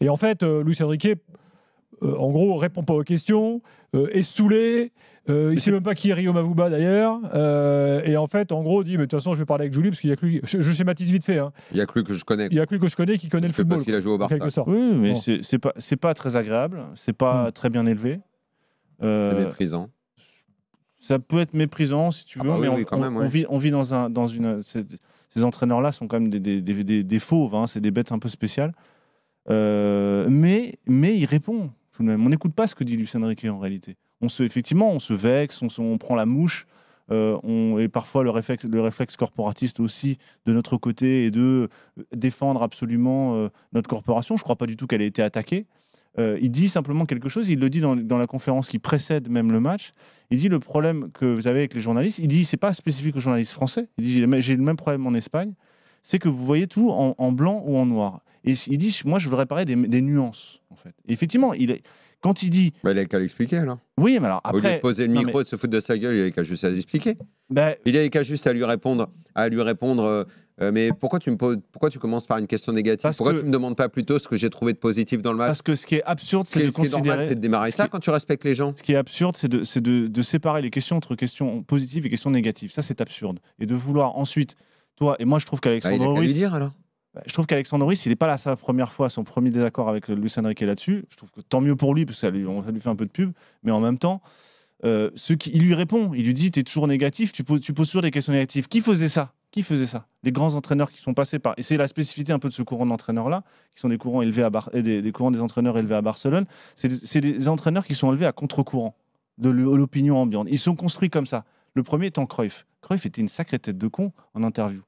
Et en fait, euh, Louis Enrique, euh, en gros, répond pas aux questions, euh, est saoulé, il sait même pas qui est Rio Mavuba d'ailleurs. et en fait, en gros, dit Mais de toute façon, je vais parler avec Julie parce qu'il y a que lui. Je, schématise vite fait. Hein. Il y a que lui que je connais. Il y a que lui que je connais qui connaît le football. Parce qu'il a joué au Barça. Oui, mais c'est pas, pas très agréable, c'est pas hmm. très bien élevé. c'est méprisant. Ça peut être méprisant si tu ah veux, bah mais on, vit, on vit dans, un, dans une. Ces entraîneurs-là sont quand même des, des, des, fauves, hein, c'est des bêtes un peu spéciales. Euh, mais, mais il répond tout de même. On n'écoute pas ce que dit Lucien Riquet en réalité. On se, effectivement, on se vexe, on, prend la mouche, euh, on, et parfois le réflexe, le réflexe corporatiste aussi de notre côté et de euh, défendre absolument notre corporation. Je ne crois pas du tout qu'elle ait été attaquée. il dit simplement quelque chose, il le dit dans, la conférence qui précède même le match. Il dit le problème que vous avez avec les journalistes, il dit c'est pas spécifique aux journalistes français, il dit j'ai le même problème en Espagne, c'est que vous voyez tout en, blanc ou en noir. Et il dit, moi, je voudrais parler des, nuances, en fait. effectivement, il est, quand il dit. Bah, il a qu'à l'expliquer, alors. Oui, mais alors après. Au lieu de poser le micro, et de se foutre de sa gueule, il a qu'à juste à l'expliquer. Bah, il a qu'à juste à lui répondre. À lui répondre euh, euh, mais pourquoi tu, me poses, pourquoi tu commences par une question négative Pourquoi tu tu me demandes pas plutôt ce que j'ai trouvé de positif dans le match Parce que ce qui est absurde, c'est ce de est C'est de démarrer ça quand tu respectes les gens. Ce qui est absurde, c'est de, séparer les questions entre questions positives et questions négatives. Ça, c'est absurde. Et de vouloir ensuite. Toi, et moi, je trouve qu'Alexandre bah, Lui dire, alors bah, je trouve qu'Alexandre Norris, il n'est pas là sa première fois, son premier désaccord avec Luis Enrique là-dessus. Je trouve que tant mieux pour lui, parce que ça lui, lui fait un peu de pub. Mais en même temps, euh, ce qui, il lui répond, il lui dit tu es toujours négatif, tu poses, tu poses toujours des questions négatives. Qui faisait ça Qui faisait ça Les grands entraîneurs qui sont passés par. Et c'est la spécificité un peu de ce courant d'entraîneurs-là, qui sont des courants, élevés à des, des, courants des entraîneurs élevés à Barcelone. C'est des, des, entraîneurs qui sont élevés à contre-courant de l'opinion ambiante. Ils sont construits comme ça. Le premier étant Cruyff. Cruyff était une sacrée tête de con en interview.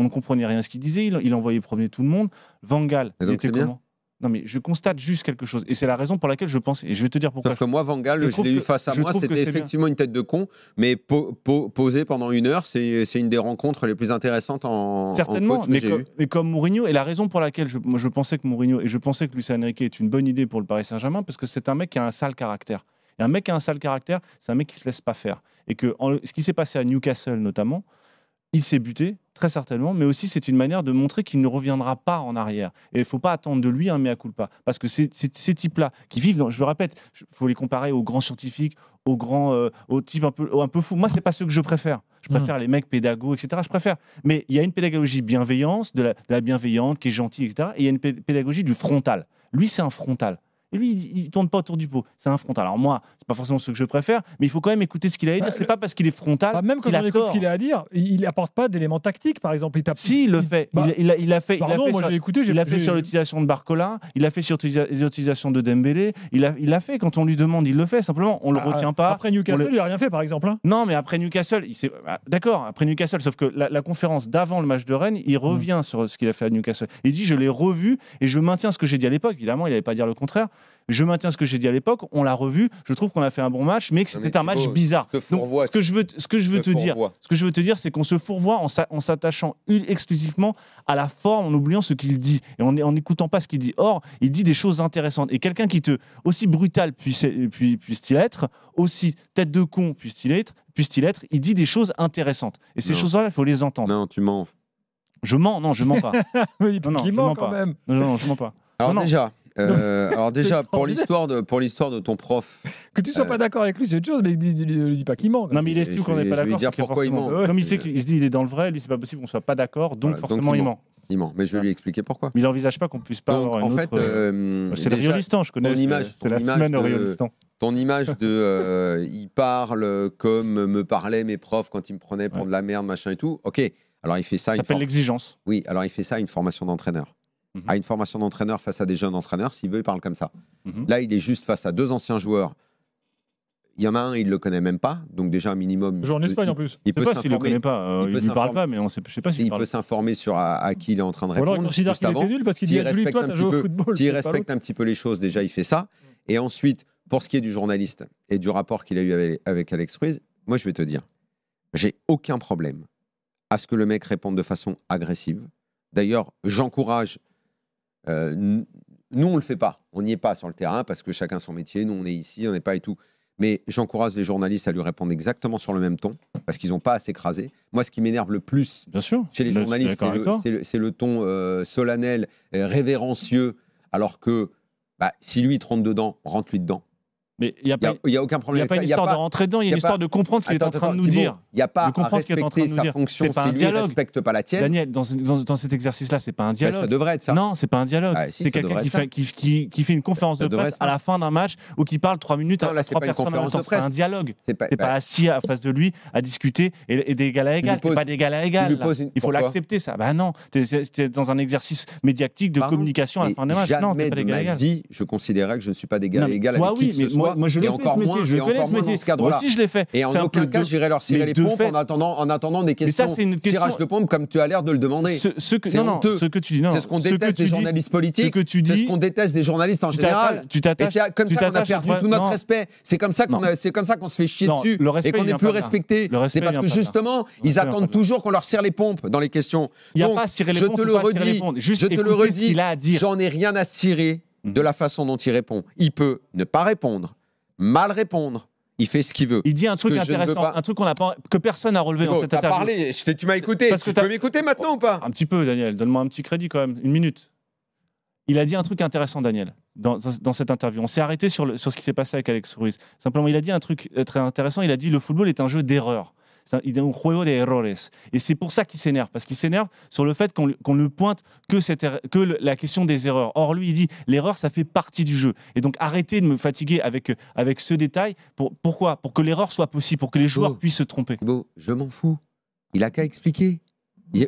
On ne comprenait rien à ce qu'il disait. Il, envoyait promener tout le monde. Van était comment Non, mais je constate juste quelque chose. Et c'est la raison pour laquelle je pense. Et je vais te dire pourquoi. Parce que moi, Van je, l'ai eu face à moi. C'était effectivement une tête de con. Mais poser pendant une heure, c'est une des rencontres les plus intéressantes en. Certainement. mais, comme Mourinho. Et la raison pour laquelle je, pensais que Mourinho. Et je pensais que Lucien Enrique est une bonne idée pour le Paris Saint-Germain. Parce que c'est un mec qui a un sale caractère. Et un mec qui a un sale caractère, c'est un mec qui se laisse pas faire. Et que ce qui s'est passé à Newcastle, notamment il s'est buté, très certainement, mais aussi c'est une manière de montrer qu'il ne reviendra pas en arrière. Et il ne faut pas attendre de lui un mea culpa, parce que ces, types-là, qui vivent, dans, je le répète, il faut les comparer aux grands scientifiques, aux grands, euh, aux types un peu, un peu fous. Moi, c'est pas ceux que je préfère. Je mmh. préfère les mecs pédagogues, etc. Je préfère. Mais il y a une pédagogie bienveillance, de la, de la bienveillante, qui est gentille, etc. Et il y a une pédagogie du frontal. Lui, c'est un frontal lui, il, ne tourne pas autour du pot. C'est un frontal. Alors moi, c'est pas forcément ce que je préfère, mais il faut quand même écouter ce qu'il a à dire. Bah, c'est pas parce qu'il est frontal. Bah, même quand on écoute ce qu'il a à dire, il apporte pas d'éléments tactiques, par exemple. Il tape. Si, il le bah, fait. il, a, fait. écouté. Il a fait sur l'utilisation de Barcola. Il a fait sur l'utilisation de Dembélé. Il l'a il a fait. Quand on lui demande, il le fait. Simplement, on le retient pas. Après Newcastle, il a rien fait, par exemple. Hein. Non, mais après Newcastle, il ah, d'accord. Après Newcastle, sauf que la, conférence d'avant le match de Rennes, il revient mm. sur ce qu'il a fait à Newcastle. Il dit, je l'ai revu et je maintiens ce que j'ai dit à l'époque. Évidemment, il n'allait pas dire le contraire. Je maintiens ce que j'ai dit à l'époque. On l'a revu. Je trouve qu'on a fait un bon match, mais que c'était un match bizarre. ce que je veux, ce que je veux te dire, ce que je veux te dire, c'est qu'on se fourvoie en s'attachant exclusivement à la forme, en oubliant ce qu'il dit et en n'écoutant pas ce qu'il dit. Or, il dit des choses intéressantes. Et quelqu'un qui te aussi brutal puisse-t-il être, aussi tête de con puisse-t-il être, puisse il être, il dit des choses intéressantes. Et ces choses-là, il faut les entendre. Non, tu mens. Je mens, non, je mens pas. Il non, je quand pas. même. Non, non, je mens pas. Alors déjà, euh, alors déjà, pour l'histoire de, ton prof... Que tu sois pas euh, d'accord avec lui, c'est autre chose, mais ne lui dis pas qu'il ment. Non, mais il est estime qu'on n'est pas d'accord. dire pourquoi il ment. Comme il sait euh, qu'il dit il est dans le vrai, lui, c'est pas possible qu'on soit pas d'accord, donc forcément il, ment. Il ment, mais je vais lui expliquer pourquoi. il n'envisage pas qu'on puisse pas avoir en fait, c'est c'est l'Oriolistan, je connais. C'est la semaine Orionistan ton image de il parle comme me parlaient mes profs quand ils me prenaient pour de la merde, machin et tout. Ok, alors il fait ça. Il s'appelle l'exigence. Oui, alors il fait ça une formation d'entraîneur. Mhm. à une formation d'entraîneur face à des jeunes entraîneurs. S'il veut, il parle comme ça. Mhm. Là, il est juste face à deux anciens joueurs. Il y en a un, il ne le connaît même pas, donc déjà un minimum. en Espagne il, en plus. Il peut pas s'il le connaît pas. Euh, il ne parle pas, mais on sait, sais pas s'il Il peut s'informer sur à, qui il est en train de répondre. juste il parce qu'il dit lui, toi, as joué au football. S'il respecte un petit peu les choses, déjà, il fait ça. Et ensuite, pour ce qui est du journaliste et du rapport qu'il a eu avec, avec Alex Ruiz, moi, je vais te dire, j'ai aucun problème à ce que le mec réponde de façon agressive. D'ailleurs, j'encourage euh, nous, on ne le fait pas. On n'y est pas sur le terrain parce que chacun son métier. Nous, on est ici, on n'est pas et tout. Mais j'encourage les journalistes à lui répondre exactement sur le même ton, parce qu'ils n'ont pas à s'écraser. Moi, ce qui m'énerve le plus Bien sûr, chez les journalistes, c'est le, ton euh, solennel, euh, révérencieux, alors que bah, si lui, il te rentre dedans, rentre-lui dedans. Mais il n'y a, aucun problème. Il n'y a pas une histoire de rentrer dedans, il y a une histoire de comprendre ce qu'il est en train de nous dire. Il n'y a pas de comprendre ce qu'il est en train de nous dire. C'est pas un dialogue. ne respecte pas la tienne. Daniel, dans, dans, dans cet exercice-là, ce n'est pas un ben, dialogue. ça devrait être ça. Non, c'est pas un dialogue. Ah, c'est quelqu'un qui fait, qui, qui, qui, fait une conférence de presse à la fin d'un match ou qui parle trois minutes à trois personnes en même temps. pas un dialogue. C'est pas assis à face de lui à discuter et d'égal à égal. C'est pas d'égal à égal. Il faut l'accepter ça. Ben non, es dans un exercice médiatique de communication à la fin d'un match. Non, t'es pas vie à égal. Je considérerais que je ne suis pas d'égal à égal moi, je l'ai fait ce moins, je connais ce métier. Moi aussi, je l'ai fait. Et en aucun cas, j'irai leur cirer les pompes en attendant, en attendant des questions tirage de pompes comme tu as l'air de le demander. Ce que que tu dis, c'est ce qu'on déteste des journalistes politiques. C'est ce qu'on déteste des journalistes en général. Tu t'attaches. C'est comme ça qu'on a perdu tout notre respect. C'est comme ça qu'on c'est comme ça qu'on se fait chier dessus et qu'on n'est plus respecté. C'est parce que justement, ils attendent toujours qu'on leur serre les pompes dans les questions. Il n'y a pas cirer les pompes. Je te le redis. Je te le redis. J'en ai rien à cirer de la mhm. façon dont il répond. Il peut ne pas répondre, mal répondre. Il fait ce qu'il veut. Il dit un truc intéressant, un truc que personne n'a relevé dans cette interview. Parlé, tu m'as écouté. tu peux m'écouter maintenant ou pas Un petit peu, Daniel. Donne-moi un petit crédit quand même, une minute. Il a dit un truc intéressant, Daniel, dans, cette interview. On s'est arrêté sur, ce qui s'est passé avec Alex Ruiz. Simplement, il a dit un truc très intéressant. Il a dit le football est un jeu d'erreur il est un juego de errores. Et c'est pour ça qu'il s'énerve, parce qu'il s'énerve sur le fait qu'on ne pointe que, que la question des erreurs. Or, lui, il dit l'erreur, ça fait partie du jeu. Et donc, arrêtez de me fatiguer avec, avec ce détail. Pour... pourquoi Pour que l'erreur soit possible, pour que les joueurs puissent se tromper. je m'en fous. Il a qu'à expliquer.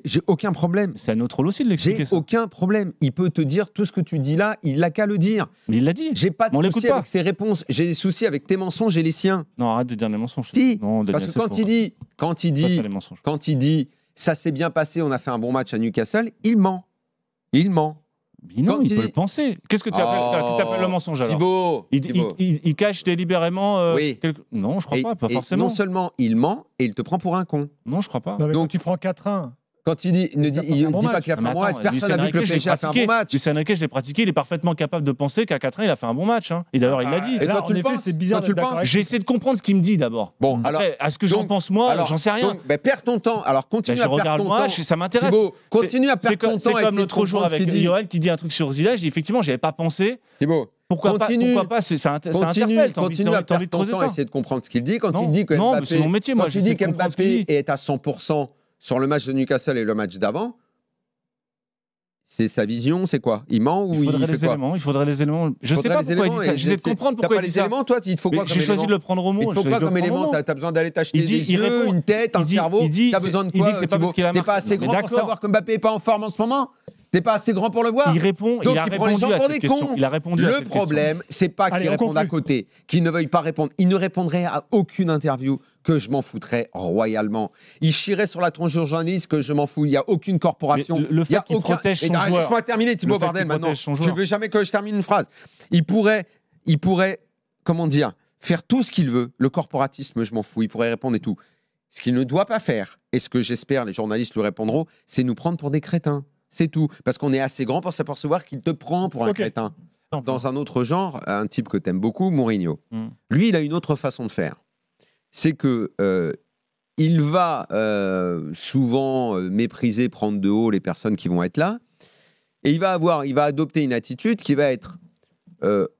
J'ai aucun problème. C'est à notre rôle aussi de l'expliquer. J'ai aucun problème. Il peut te dire tout ce que tu dis là, il n'a qu'à le dire. Mais il l'a dit. J'ai pas de soucis avec ses réponses. J'ai des soucis avec tes mensonges et les siens. Non, arrête de dire les mensonges. Parce que quand il, dit, quand il dit, quand il dit, ça s'est bien passé, on a fait un bon match à Newcastle, il ment. Il ment. Mais non, il, peut le penser. Qu'est-ce que tu appelles, oh. appelles, le mensonge alors Thibaut, il, cache délibérément. Euh, non, je crois pas, pas et forcément. Non seulement il ment et il te prend pour un con. Non, je crois pas. Donc tu prends 4-1. Quand il dit, ne dit, pas qu'il a fait un bon match, personne n'a vu que le PSG a fait un bon match. Lucien Riquet, je l'ai pratiqué, il est parfaitement capable de penser qu'à 4 ans, il a fait un bon match. Hein. Et d'ailleurs, il l'a dit. Et toi, tu le penses C'est bizarre. J'essaie de comprendre ce qu'il me dit d'abord. Bon, alors. À ce que j'en pense moi, j'en sais rien. Mais ben, perds ton temps. Alors, continue ben, à perdre ton temps. Ça m'intéresse. Continue à perdre ton temps. C'est comme l'autre jour avec Johan qui dit un truc sur Zidane. Effectivement, j'avais pas pensé. Thibaut. Pourquoi pas, pourquoi pas c'est, ça, continue, ça interpelle. Continue envie, à perdre ton temps, essayer de comprendre ce qu'il dit. Quand il dit que non, Mbappé, c'est mon métier, moi, quand dit est à 100%, sur le match de Newcastle et le match d'avant, c'est sa vision, c'est quoi Il ment ou il, il fait les quoi éléments, Il faudrait les éléments. Je sais pas pourquoi il dit ça. J'essaie de comprendre pourquoi il dit les éléments, toi Il faut quoi J'ai choisi de le prendre au mot. Il faut pas comme élément T'as as besoin d'aller t'acheter des il yeux, une tête, un il dit, cerveau T'as besoin de quoi Il dit pas pas assez grand pour savoir que Mbappé est pas en forme en ce moment T'es pas assez grand pour le voir. Il répond. il a répondu les gens à pour cette des question. Le à problème, c'est pas qu'il réponde à côté, qu'il ne veuille pas répondre. Il ne répondrait à aucune interview que je m'en foutrais royalement. Il chierait sur la tronche du journaliste que je m'en fous. Il n'y a aucune corporation. qui le fait il protège son Laisse-moi terminer, Thibaut Bardel, maintenant. Tu veux jamais que je termine une phrase. Il pourrait, il pourrait, comment dire, faire tout ce qu'il veut. Le corporatisme, je m'en fous. Il pourrait répondre et tout. Ce qu'il ne doit pas faire, et ce que j'espère les journalistes lui répondront, c'est nous prendre pour des crétins. C'est tout. Parce qu'on est assez grand pour s'apercevoir qu'il te prend pour un crétin. Dans un autre genre, un type que t'aimes beaucoup, Mourinho. Hmm. Lui, il a une autre façon de faire. C'est que euh, il va euh, souvent euh, mépriser, prendre de haut les personnes qui vont être là, et il va avoir, il va adopter une attitude qui va être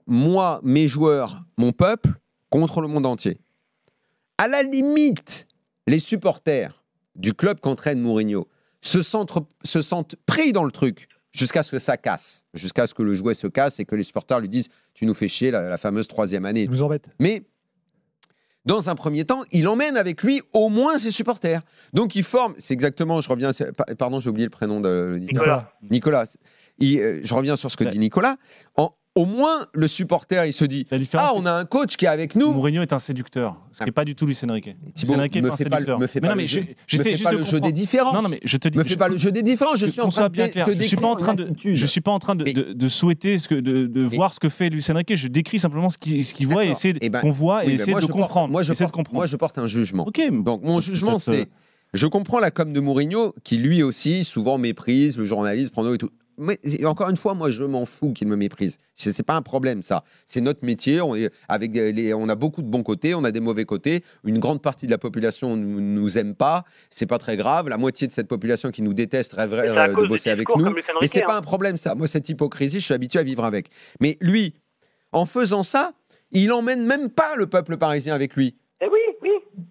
moi, mes joueurs, mon peuple contre le monde entier. À la limite, les supporters du club qu'entraîne Mourinho se sentent, se sentent pris dans le truc jusqu'à ce que ça casse, jusqu'à ce que le jouet se casse et que les supporters lui disent Tu nous fais chier la, fameuse troisième année. embête. Mais dans un premier temps, il emmène avec lui au moins ses supporters. Donc il forme, c'est exactement, je reviens, pardon, j'ai oublié le prénom de Nicolas. Nicolas. Euh, je reviens sur ce que dit Nicolas. En, au moins le supporter il se dit ah on a un coach qui est avec nous Mourinho est un séducteur ce n'est ah. pas du tout Luis Riquet me fais pas le jeu des différences non, mais je te dis, me fais pas le jeu des différences je suis en train de, Te je suis pas en train de suis pas en train de, souhaiter de, voir ce que fait Luis Riquet je décris simplement ce qu'il voit et essayer eh ben, qu'on voit et ben essayer de comprendre moi je porte un jugement donc mon jugement c'est euh, je comprends la com de Mourinho qui lui aussi souvent méprise le journaliste prend et tout mais, encore une fois, moi, je m'en fous qu'il me Ce n'est pas un problème, ça. C'est notre métier. On, avec on a beaucoup de bons côtés, on a des mauvais côtés. Une grande partie de la population ne nous, aime pas. Ce n'est pas très grave. La moitié de cette population qui nous déteste rêverait de bosser avec nous. Mais ce n'est pas un problème, ça. Moi, cette hypocrisie, je suis habitué à vivre avec. Mais lui, en faisant ça, il n'emmène même pas le peuple parisien avec lui.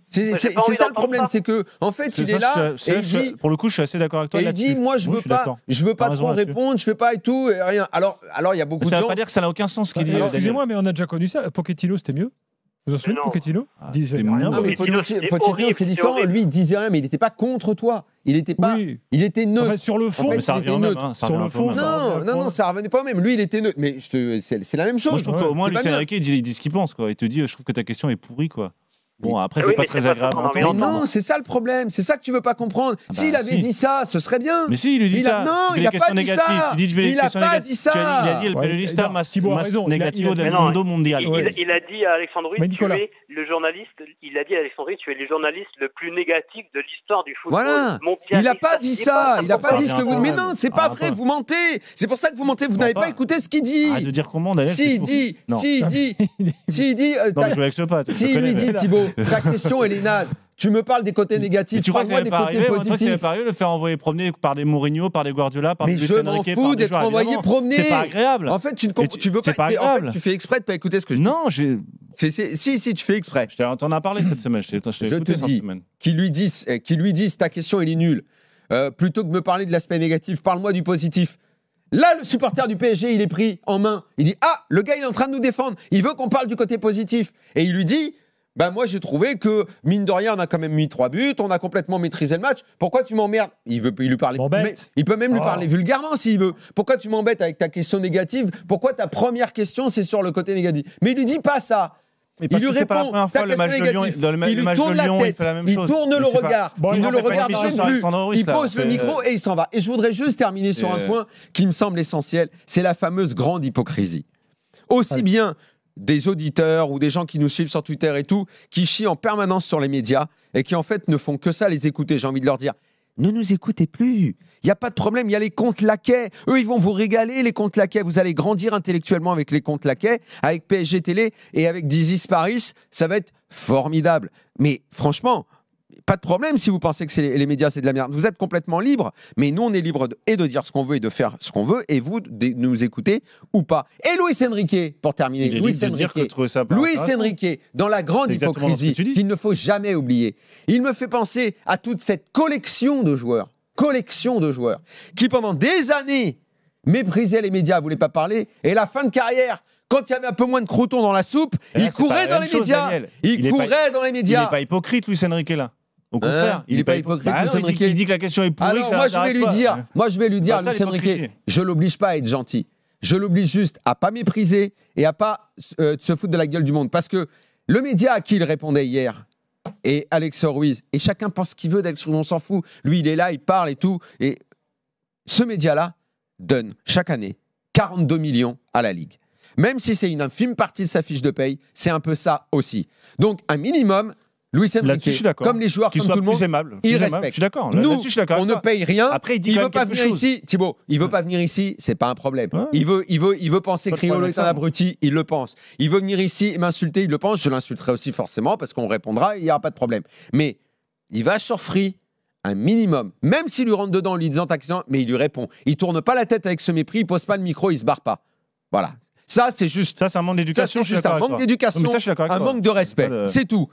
C'est ça le problème, c'est que en fait, il est là et il dit pour le coup, je suis assez d'accord avec toi. et Il dit moi je veux pas, je veux pas trop répondre, je fais pas et tout et rien. Alors alors il y a beaucoup de gens. Ça veut pas dire que ça n'a aucun sens ce qu'il dit. Excusez-moi, mais on a déjà connu ça. Pochettino, c'était mieux. Vous en souvenez de Pochettino il ah, disait rien. Ah, non, mais Pochettino, c'est différent. Lui, il disait rien, mais il n'était pas contre toi. Il était pas. Il était neutre. sur le fond, mais ça il neutre. sur le hein, fond, non, non, non, ça revenait pas au même. Lui, il était neutre. Mais c'est la même chose. Moi, je moins, Lucien Riquet, il dit, il dit ce qu'il pense. Quoi. Il te dit, je trouve que ta question est pourrie. quoi. Bon, après, ah c'est pas très agréable. non, c'est ça le problème. C'est ça que tu veux pas comprendre. Ah s'il bah avait dit ça, ce serait bien. Mais si, il lui dit il ça. A... Non, il, il a pas dit ça. Il a pas dit ça. Il a dit à masse negativo del mondo mondial Il a dit à Alexandre tu es le journaliste. Il a dit à Alexandre tu es le journaliste le plus négatif de l'histoire du football mondial. Il a pas dit ça. Il a pas dit ce que vous. Mais non, c'est pas ah, vrai. Vous mentez. C'est pour ça que vous mentez. Vous n'avez pas écouté ce qu'il dit. de dire comment d'ailleurs. Si il dit, si il dit, si il dit. Euh, non, je avec ce Si il lui dit Thibaut ta question, elle est Tu me parles des côtés négatifs. tu crois des côtés positifs. pas le faire envoyer promener par des Mourinho, par des Guardiola, par des Mais je m'en fous d'être envoyé promener. C'est pas agréable. En fait, tu ne tu, veux pas. pas tu fais exprès de pas écouter ce que je non, dis. Non, Si, si, tu fais exprès. Je entendu en parler cette semaine. Je, écouté te cette dis qu'ils lui disent, euh, qui lui disent, ta question elle est nulle. Euh, plutôt que de me parler de l'aspect négatif, parle-moi du positif. Là, le supporter du PSG, il est pris en main. Il dit Ah, le gars, il est en train de nous défendre. Il veut qu'on parle du côté positif. Et il lui dit ben, moi j'ai trouvé que mine de rien on a quand même mis trois buts, on a complètement maîtrisé le match. Pourquoi tu m'emmerdes Il veut il lui parler il peut même lui ah. parler vulgairement s'il veut. Pourquoi tu m'embêtes avec ta question négative Pourquoi ta première question c'est sur le côté négatif Mais il lui dit pas ça. Mais il lui répond. Pas la première fois, le match Lyon, il tourne tête, il fait la même chose. tourne le regard, il ne le regarde plus. Il pose le micro et il s'en va. Et je voudrais juste terminer sur un point qui me semble essentiel, c'est la fameuse grande hypocrisie. Aussi bien des auditeurs ou des gens qui nous suivent sur Twitter et tout, qui chient en permanence sur les médias et qui en fait ne font que ça, les écouter. J'ai envie de leur dire, ne nous écoutez plus. Il n'y a pas de problème, il y a les comptes laquais. Eux, ils vont vous régaler, les comptes laquais. Vous allez grandir intellectuellement avec les comptes laquais, avec PSG Télé et avec Dizis Paris. Ça va être formidable. Mais franchement, pas de problème si vous pensez que les, les médias, c'est de la merde. Vous êtes complètement libre, mais nous, on est libre et de dire ce qu'on veut et de faire ce qu'on veut, et vous, de, nous écouter ou pas. Et Luis Enrique, pour terminer, Luis Enrique, dans la grande hypocrisie qu'il ne faut jamais oublier, il me fait penser à toute cette collection de joueurs, collection de joueurs, qui pendant des années méprisaient les médias, ne voulaient pas parler, et la fin de carrière, quand il y avait un peu moins de croûtons dans la soupe, eh, il courait dans les médias. Il, courait dans les médias. Il n'est pas hypocrite, Luis Enrique, là. Au euh, contraire, il n'est pas hypocrite. Bah, il, dit, que la question est pourrie. Ah moi, je vais lui dire, moi, je vais lui dire, bah, je l'oblige pas à être gentil. Je l'oblige juste à pas mépriser et à pas euh, se foutre de la gueule du monde. Parce que le média à qui il répondait hier, et Alex Ruiz, et chacun pense ce qu'il veut d'Alex on s'en fout. Lui, il est là, il parle et tout. Et ce média-là donne chaque année 42 millions à la Ligue. Même si c'est une infime partie de sa fiche de paye, c'est un peu ça aussi. Donc, un minimum, louis Enrique, comme les joueurs, comme tout le monde, aimable, il respecte. Je suis d'accord. Nous, on ne paye rien. Après, il dit veut pas venir ici. Thibaut, il veut pas venir ici. C'est pas un problème. Il veut, il veut, il veut penser est un abruti. Il le pense. Il veut venir ici et m'insulter. Il le pense. Je l'insulterai aussi forcément parce qu'on répondra. Il n'y aura pas de problème. Mais il va sur Free un minimum, même s'il lui rentre dedans en lui disant question, mais il lui répond. Il tourne pas la tête avec ce mépris, il pose pas le micro, il se barre pas. Voilà. Ça, c'est juste. Ça, c'est un manque d'éducation. C'est juste un manque d'éducation, un manque de respect. C'est tout.